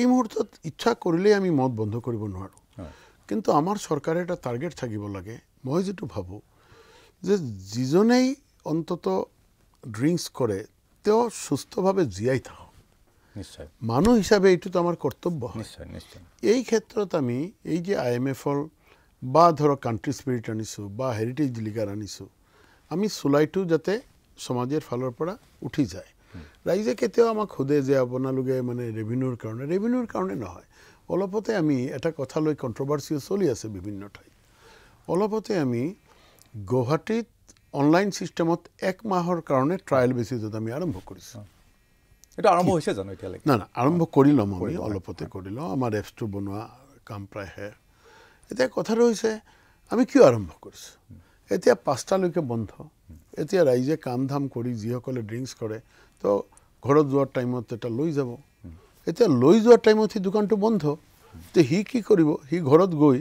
এই মুহূৰ্তত ইচ্ছা কৰিলেই আমি মদ বন্ধ কৰিব নোৱাৰোঁ কিন্তু আমাৰ চৰকাৰে এটা টাৰ্গেট থাকিব লাগে মই যিটো ভাবোঁ যে যিজনেই অন্তত ড্ৰিংকছ কৰে তেওঁ সুস্থভাৱে জীয়াই থাকক নিশ্চয় মানুহ হিচাপে এইটোতো আমাৰ কৰ্তব্য নিশ্চয় নিশ্চয় এই ক্ষেত্ৰত আমি এই যে আই এম এফৰ বা ধৰক কাণ্ট্ৰি স্পিৰিট আনিছোঁ বা হেৰিটেজ লিগাৰ আনিছোঁ আমি চোলাইটো যাতে সমাজের ফালৰ পৰা উঠি যায় ৰাইজে কেতিয়াও আমাক সোধে যে আপোনালোকে মানে ৰেভিনিউৰ কাৰণে ৰেভিনিউৰ কাৰণে নহয় অলপতে আমি এটা কথা লৈ কণ্ট্ৰভাৰ্চিও চলি আছে বিভিন্ন ঠাইত অলপতে আমি গুৱাহাটীত অনলাইন ছিষ্টেমত এক মাহৰ কাৰণে ট্ৰায়েল বেচিছত আমি আৰম্ভ কৰিছোঁ এইটো আৰম্ভ হৈছে জানো এতিয়ালৈকে নাই নাই আৰম্ভ কৰি ল'ম আমি অলপতে কৰি লওঁ আমাৰ এপছটো বনোৱা কাম প্ৰায় হে এতিয়া কথাটো হৈছে আমি কিয় আৰম্ভ কৰিছোঁ এতিয়া পাঁচটালৈকে বন্ধ এতিয়া ৰাইজে কাম ধাম কৰি যিসকলে ড্ৰিংকছ কৰে তো ঘৰত যোৱাৰ টাইমত এটা লৈ যাব এতিয়া লৈ যোৱাৰ টাইমত সেই দোকানটো বন্ধ তেতিয়া সি কি কৰিব সি ঘৰত গৈ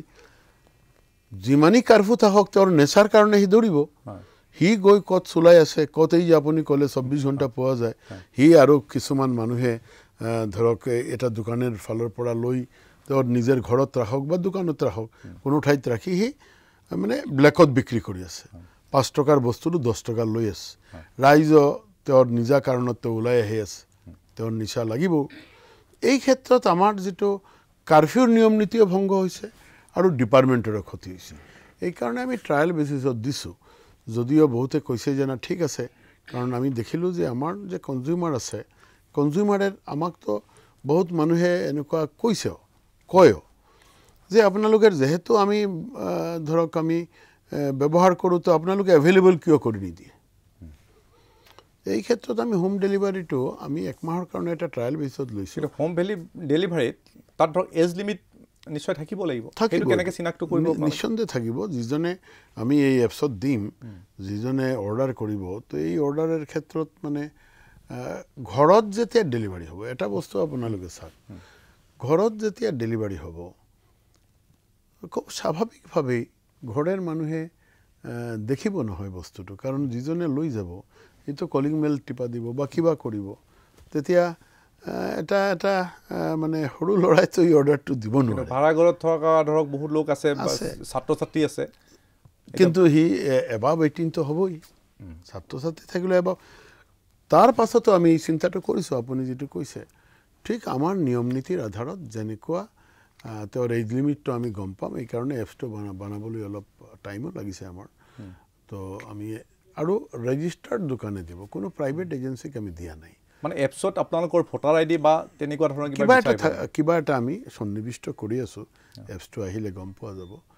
যিমানেই কাৰ্ফু থাকক তেওঁৰ নেচাৰ কাৰণে সি দৌৰিব সি গৈ ক'ত চোলাই আছে ক'ত এই যে আপুনি ক'লে চৌব্বিছ ঘণ্টা পোৱা যায় সি আৰু কিছুমান মানুহে ধৰক এটা দোকানৰ ফালৰ পৰা লৈ তেওঁৰ নিজৰ ঘৰত ৰাখক বা দোকানত ৰাখক কোনো ঠাইত ৰাখি সি মানে ব্লেকত বিক্ৰী কৰি আছে পাঁচ টকাৰ বস্তুটো দহ টকা লৈ আছে ৰাইজৰ তেওঁৰ নিজা কাৰণত তেওঁ ওলাই আহি আছে তেওঁৰ নিচা লাগিব এই ক্ষেত্ৰত আমাৰ যিটো কাৰ্ফিউৰ নিয়ম নীতিয়ে ভংগ হৈছে আৰু ডিপাৰ্টমেণ্টৰে ক্ষতি হৈছে এইকাৰণে আমি ট্ৰায়েল বেচিছত দিছোঁ যদিও বহুতে কৈছে যে না ঠিক আছে কাৰণ আমি দেখিলোঁ যে আমাৰ যে কনজিউমাৰ আছে কনজিউমাৰে আমাকতো বহুত মানুহে এনেকুৱা কৈছেও কয়ো যে আপোনালোকে যিহেতু আমি ধৰক আমি ব্যৱহাৰ কৰোঁ তো আপোনালোকে এভেইলেবল কিয় কৰি নিদিয়ে এই ক্ষেত্ৰত আমি হোম ডেলিভাৰীটো আমি একমাহৰ কাৰণে এটা ট্ৰায়েল বেছত লৈছোঁ কিন্তু হোম ভেলি ডেলিভাৰীত তাত ধৰক এজ লিমিট নিশ্চয় থাকিব লাগিব থাকিব কেনেকৈ চিনাক্ত কৰিব নিঃসন্দেহে থাকিব যিজনে আমি এই এপছত দিম যিজনে অৰ্ডাৰ কৰিব তো এই অৰ্ডাৰৰ ক্ষেত্ৰত মানে ঘৰত যেতিয়া ডেলিভাৰী হ'ব এটা বস্তু আপোনালোকে চাওক ঘৰত যেতিয়া ডেলিভাৰী হ'ব খুব স্বাভাৱিকভাৱেই ঘৰৰ মানুহে দেখিব নহয় বস্তুটো কাৰণ যিজনে লৈ যাব সেইটো কলিং মেল টিপা দিব বা কিবা কৰিব তেতিয়া এটা এটা মানে সৰু ল'ৰাইতো এই অৰ্ডাৰটো দিব নোৱাৰে ভাড়াঘৰত থকা ধৰক বহুত লোক আছে ছাত্ৰ ছাত্ৰী আছে কিন্তু সি এবাৰ ৱেটিংটো হ'বই ছাত্ৰ ছাত্ৰী থাকিলে এবাৰ তাৰ পাছতো আমি চিন্তাটো কৰিছোঁ আপুনি যিটো কৈছে ঠিক আমাৰ নিয়ম নীতিৰ আধাৰত যেনেকুৱা তেওঁৰ এজ লিমিটটো আমি গম পাম এইকাৰণে এপছটো বনা বনাবলৈ অলপ টাইমো লাগিছে আমাৰ তো আমি আৰু ৰেজিষ্টাৰ্ড দোকানে দিব কোনো প্ৰাইভেট এজেঞ্চিক আমি দিয়া নাই মানে এপছত আপোনালোকৰ ভোটাৰ আই ডি বা তেনেকুৱা ধৰণৰ কিবা এটা কিবা এটা আমি সন্নিৱিষ্ট কৰি আছোঁ এপছটো আহিলে গম পোৱা যাব